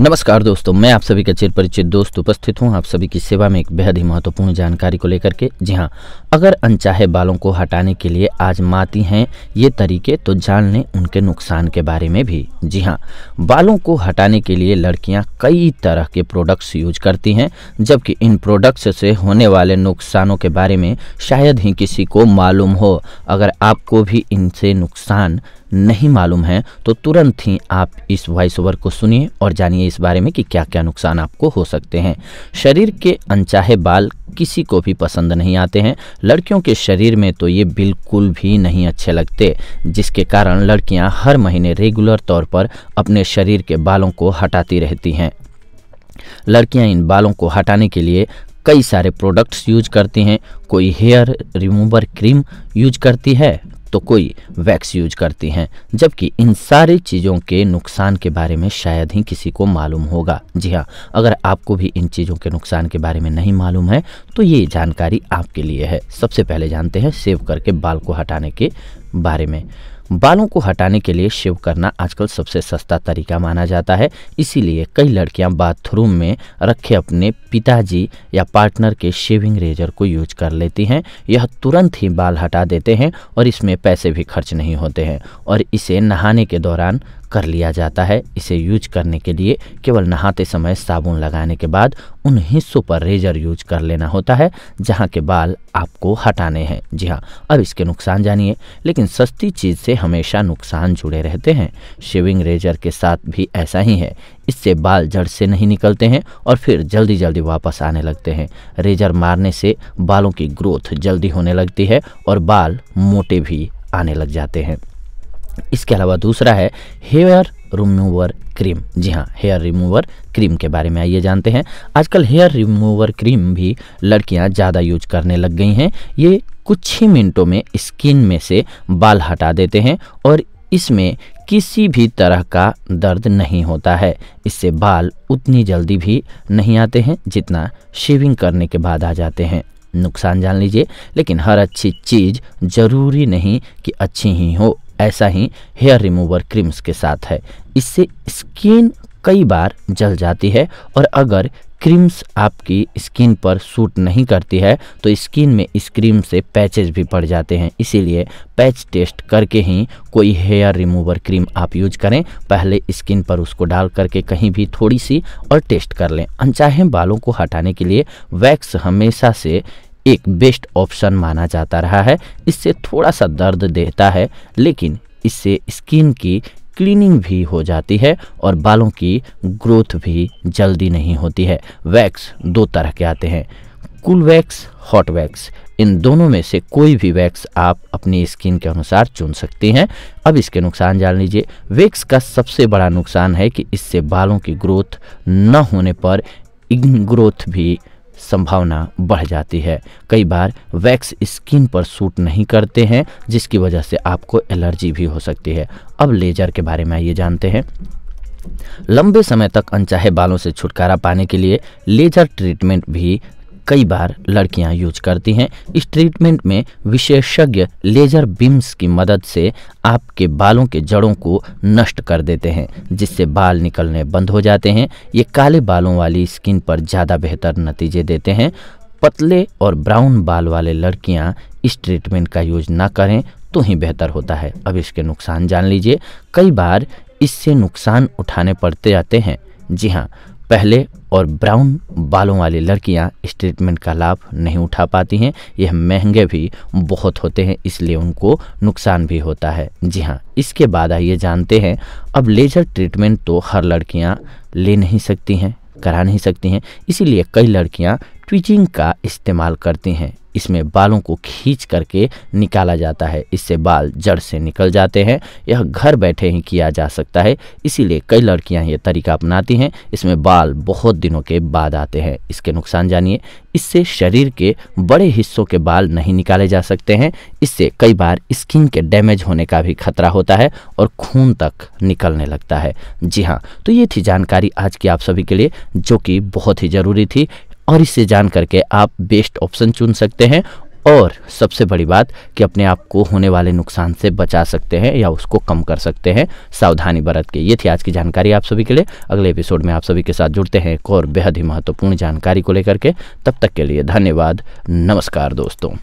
नमस्कार दोस्तों मैं आप सभी का चिर परिचित दोस्त उपस्थित हूं आप सभी की सेवा में एक बेहद ही महत्वपूर्ण जानकारी को लेकर के जी हां अगर अनचाहे बालों को हटाने के लिए आजमाती हैं ये तरीके तो जान लें उनके नुकसान के बारे में भी जी हां बालों को हटाने के लिए लड़कियां कई तरह के प्रोडक्ट्स यूज करती हैं जबकि इन प्रोडक्ट्स से होने वाले नुकसानों के बारे में शायद ही किसी को मालूम हो अगर आपको भी इनसे नुकसान नहीं मालूम है तो तुरंत ही आप इस वॉइस ओवर को सुनिए और जानिए इस बारे में कि क्या क्या नुकसान आपको हो सकते हैं शरीर के अनचाहे बाल किसी को भी पसंद नहीं आते हैं लड़कियों के शरीर में तो ये बिल्कुल भी नहीं अच्छे लगते जिसके कारण लड़कियां हर महीने रेगुलर तौर पर अपने शरीर के बालों को हटाती रहती हैं लड़कियां इन बालों को हटाने के लिए कई सारे प्रोडक्ट्स यूज करती हैं कोई हेयर रिमूवर क्रीम यूज करती है तो कोई वैक्स यूज करती हैं जबकि इन सारी चीज़ों के नुकसान के बारे में शायद ही किसी को मालूम होगा जी हाँ अगर आपको भी इन चीज़ों के नुकसान के बारे में नहीं मालूम है तो ये जानकारी आपके लिए है सबसे पहले जानते हैं सेव करके बाल को हटाने के बारे में बालों को हटाने के लिए शेव करना आजकल सबसे सस्ता तरीका माना जाता है इसीलिए कई लड़कियां बाथरूम में रखे अपने पिताजी या पार्टनर के शेविंग रेजर को यूज कर लेती हैं यह तुरंत ही बाल हटा देते हैं और इसमें पैसे भी खर्च नहीं होते हैं और इसे नहाने के दौरान कर लिया जाता है इसे यूज करने के लिए केवल नहाते समय साबुन लगाने के बाद उन हिस्सों पर रेजर यूज कर लेना होता है जहाँ के बाल आपको हटाने हैं जी हाँ अब इसके नुकसान जानिए लेकिन सस्ती चीज़ से हमेशा नुकसान जुड़े रहते हैं शेविंग रेजर के साथ भी ऐसा ही है इससे बाल जड़ से नहीं निकलते हैं और फिर जल्दी जल्दी वापस आने लगते हैं रेजर मारने से बालों की ग्रोथ जल्दी होने लगती है और बाल मोटे भी आने लग जाते हैं इसके अलावा दूसरा है हेयर रिमूवर क्रीम जी हाँ हेयर रिमूवर क्रीम के बारे में आइए जानते हैं आजकल हेयर रिमूवर क्रीम भी लड़कियां ज़्यादा यूज करने लग गई हैं ये कुछ ही मिनटों में स्किन में से बाल हटा देते हैं और इसमें किसी भी तरह का दर्द नहीं होता है इससे बाल उतनी जल्दी भी नहीं आते हैं जितना शेविंग करने के बाद आ जाते हैं नुकसान जान लीजिए लेकिन हर अच्छी चीज़ ज़रूरी नहीं कि अच्छी ही हो ऐसा ही हेयर रिमूवर क्रीम्स के साथ है इससे स्किन कई बार जल जाती है और अगर क्रीम्स आपकी स्किन पर सूट नहीं करती है तो स्किन में इस क्रीम से पैचेज भी पड़ जाते हैं इसीलिए पैच टेस्ट करके ही कोई हेयर रिमूवर क्रीम आप यूज करें पहले स्किन पर उसको डाल करके कहीं भी थोड़ी सी और टेस्ट कर लें अनचाहे बालों को हटाने के लिए वैक्स हमेशा से एक बेस्ट ऑप्शन माना जाता रहा है इससे थोड़ा सा दर्द देता है लेकिन इससे स्किन की क्लीनिंग भी हो जाती है और बालों की ग्रोथ भी जल्दी नहीं होती है वैक्स दो तरह के आते हैं कूल वैक्स हॉट वैक्स इन दोनों में से कोई भी वैक्स आप अपनी स्किन के अनुसार चुन सकते हैं अब इसके नुकसान जान लीजिए वैक्स का सबसे बड़ा नुकसान है कि इससे बालों की ग्रोथ न होने पर ग्रोथ भी संभावना बढ़ जाती है कई बार वैक्स स्किन पर सूट नहीं करते हैं जिसकी वजह से आपको एलर्जी भी हो सकती है अब लेजर के बारे में आइए जानते हैं लंबे समय तक अनचाहे बालों से छुटकारा पाने के लिए लेजर ट्रीटमेंट भी कई बार लड़कियां यूज करती हैं इस ट्रीटमेंट में विशेषज्ञ लेजर बीम्स की मदद से आपके बालों के जड़ों को नष्ट कर देते हैं जिससे बाल निकलने बंद हो जाते हैं ये काले बालों वाली स्किन पर ज़्यादा बेहतर नतीजे देते हैं पतले और ब्राउन बाल वाले लड़कियां इस ट्रीटमेंट का यूज ना करें तो ही बेहतर होता है अब इसके नुकसान जान लीजिए कई बार इससे नुकसान उठाने पड़ते जाते हैं जी हाँ पहले और ब्राउन बालों वाली लड़कियां इस ट्रीटमेंट का लाभ नहीं उठा पाती हैं यह महंगे भी बहुत होते हैं इसलिए उनको नुकसान भी होता है जी हाँ इसके बाद आइए जानते हैं अब लेज़र ट्रीटमेंट तो हर लड़कियां ले नहीं सकती हैं करा नहीं सकती हैं इसीलिए कई लड़कियां ट्विचिंग का इस्तेमाल करते हैं इसमें बालों को खींच करके निकाला जाता है इससे बाल जड़ से निकल जाते हैं यह घर बैठे ही किया जा सकता है इसीलिए कई लड़कियां यह तरीका अपनाती हैं इसमें बाल बहुत दिनों के बाद आते हैं इसके नुकसान जानिए इससे शरीर के बड़े हिस्सों के बाल नहीं निकाले जा सकते हैं इससे कई बार स्किन के डैमेज होने का भी खतरा होता है और खून तक निकलने लगता है जी हाँ तो ये थी जानकारी आज की आप सभी के लिए जो कि बहुत ही ज़रूरी थी और इसे जान करके आप बेस्ट ऑप्शन चुन सकते हैं और सबसे बड़ी बात कि अपने आप को होने वाले नुकसान से बचा सकते हैं या उसको कम कर सकते हैं सावधानी बरत के ये थी आज की जानकारी आप सभी के लिए अगले एपिसोड में आप सभी के साथ जुड़ते हैं एक और बेहद ही महत्वपूर्ण जानकारी को लेकर के तब तक के लिए धन्यवाद नमस्कार दोस्तों